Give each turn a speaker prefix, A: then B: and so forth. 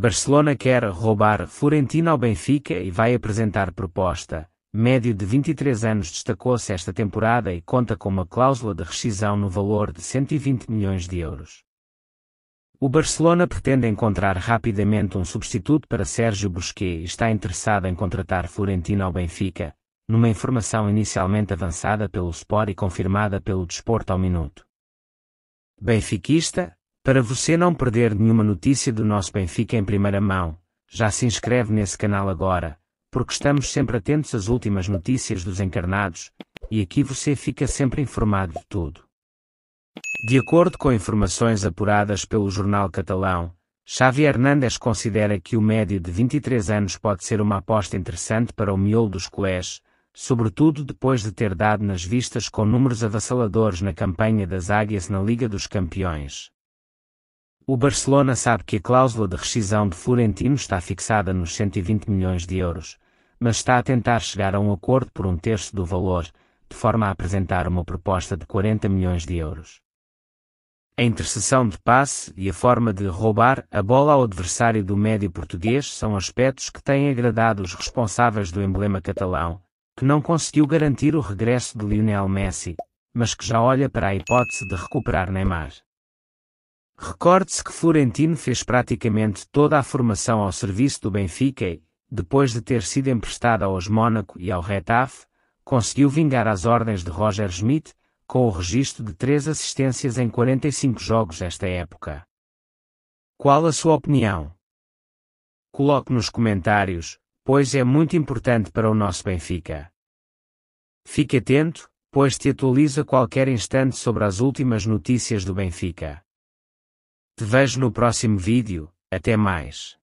A: Barcelona quer roubar Florentino ao Benfica e vai apresentar proposta. Médio de 23 anos destacou-se esta temporada e conta com uma cláusula de rescisão no valor de 120 milhões de euros. O Barcelona pretende encontrar rapidamente um substituto para Sérgio Busquets e está interessado em contratar Florentino ao Benfica, numa informação inicialmente avançada pelo Sport e confirmada pelo Desporto ao Minuto. Benfiquista, para você não perder nenhuma notícia do nosso Benfica em primeira mão, já se inscreve nesse canal agora, porque estamos sempre atentos às últimas notícias dos encarnados, e aqui você fica sempre informado de tudo. De acordo com informações apuradas pelo jornal catalão, Xavi Hernandes considera que o médio de 23 anos pode ser uma aposta interessante para o miolo dos colés, sobretudo depois de ter dado nas vistas com números avassaladores na campanha das Águias na Liga dos Campeões. O Barcelona sabe que a cláusula de rescisão de Florentino está fixada nos 120 milhões de euros, mas está a tentar chegar a um acordo por um terço do valor, de forma a apresentar uma proposta de 40 milhões de euros. A interseção de passe e a forma de roubar a bola ao adversário do médio português são aspectos que têm agradado os responsáveis do emblema catalão, que não conseguiu garantir o regresso de Lionel Messi, mas que já olha para a hipótese de recuperar Neymar. Recorde-se que Florentino fez praticamente toda a formação ao serviço do Benfica e, depois de ter sido emprestado aos Mónaco e ao Retaf, conseguiu vingar as ordens de Roger Schmidt, com o registro de três assistências em 45 jogos esta época. Qual a sua opinião? Coloque nos comentários, pois é muito importante para o nosso Benfica. Fique atento, pois te atualiza a qualquer instante sobre as últimas notícias do Benfica. Te vejo no próximo vídeo, até mais.